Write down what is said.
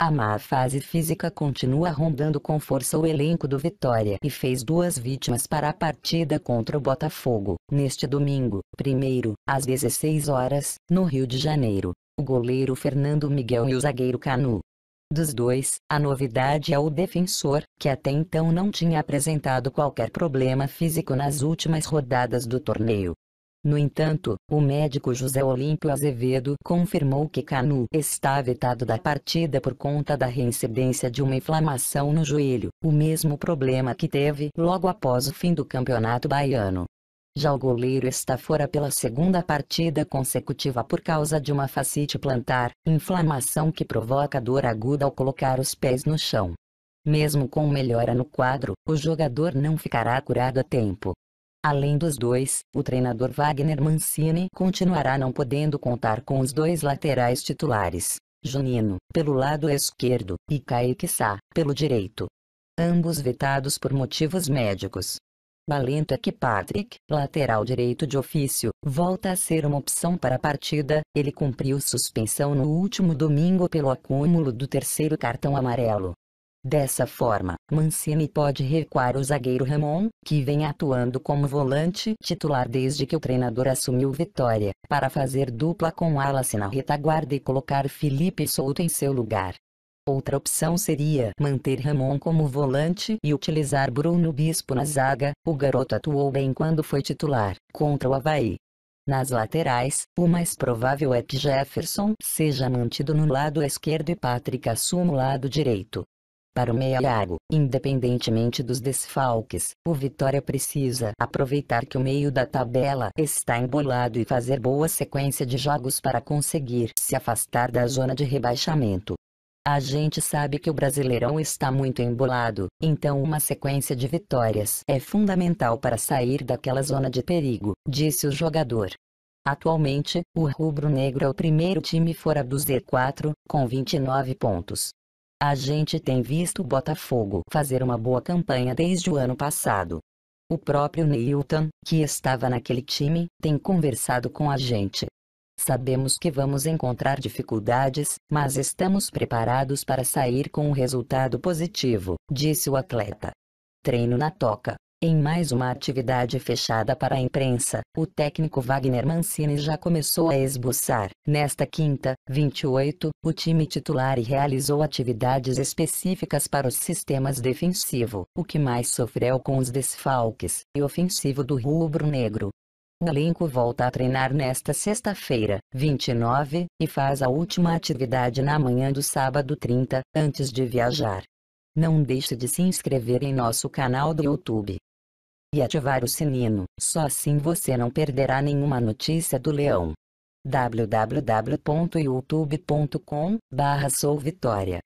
A má fase física continua rondando com força o elenco do Vitória e fez duas vítimas para a partida contra o Botafogo, neste domingo, primeiro, às 16 horas, no Rio de Janeiro. O goleiro Fernando Miguel e o zagueiro Canu. Dos dois, a novidade é o defensor, que até então não tinha apresentado qualquer problema físico nas últimas rodadas do torneio. No entanto, o médico José Olímpio Azevedo confirmou que Canu está vetado da partida por conta da reincidência de uma inflamação no joelho, o mesmo problema que teve logo após o fim do Campeonato Baiano. Já o goleiro está fora pela segunda partida consecutiva por causa de uma fascite plantar, inflamação que provoca dor aguda ao colocar os pés no chão. Mesmo com melhora no quadro, o jogador não ficará curado a tempo. Além dos dois, o treinador Wagner Mancini continuará não podendo contar com os dois laterais titulares, Junino, pelo lado esquerdo, e Kaique Sá, pelo direito. Ambos vetados por motivos médicos. é que Patrick, lateral direito de ofício, volta a ser uma opção para a partida, ele cumpriu suspensão no último domingo pelo acúmulo do terceiro cartão amarelo. Dessa forma, Mancini pode recuar o zagueiro Ramon, que vem atuando como volante titular desde que o treinador assumiu Vitória, para fazer dupla com Alas na retaguarda e colocar Felipe Souto em seu lugar. Outra opção seria manter Ramon como volante e utilizar Bruno Bispo na zaga, o garoto atuou bem quando foi titular, contra o Havaí. Nas laterais, o mais provável é que Jefferson seja mantido no lado esquerdo e Patrick assuma o lado direito para o meia Lago, Independentemente dos desfalques, o Vitória precisa aproveitar que o meio da tabela está embolado e fazer boa sequência de jogos para conseguir se afastar da zona de rebaixamento. A gente sabe que o Brasileirão está muito embolado, então uma sequência de vitórias é fundamental para sair daquela zona de perigo, disse o jogador. Atualmente, o Rubro Negro é o primeiro time fora do Z4, com 29 pontos. A gente tem visto o Botafogo fazer uma boa campanha desde o ano passado. O próprio Newton, que estava naquele time, tem conversado com a gente. Sabemos que vamos encontrar dificuldades, mas estamos preparados para sair com um resultado positivo, disse o atleta. Treino na toca. Em mais uma atividade fechada para a imprensa, o técnico Wagner Mancini já começou a esboçar, nesta quinta, 28, o time titular e realizou atividades específicas para os sistemas defensivo, o que mais sofreu com os desfalques, e ofensivo do rubro-negro. O elenco volta a treinar nesta sexta-feira, 29, e faz a última atividade na manhã do sábado 30, antes de viajar. Não deixe de se inscrever em nosso canal do YouTube e ativar o sininho, só assim você não perderá nenhuma notícia do leão. www.youtube.com/souvitoria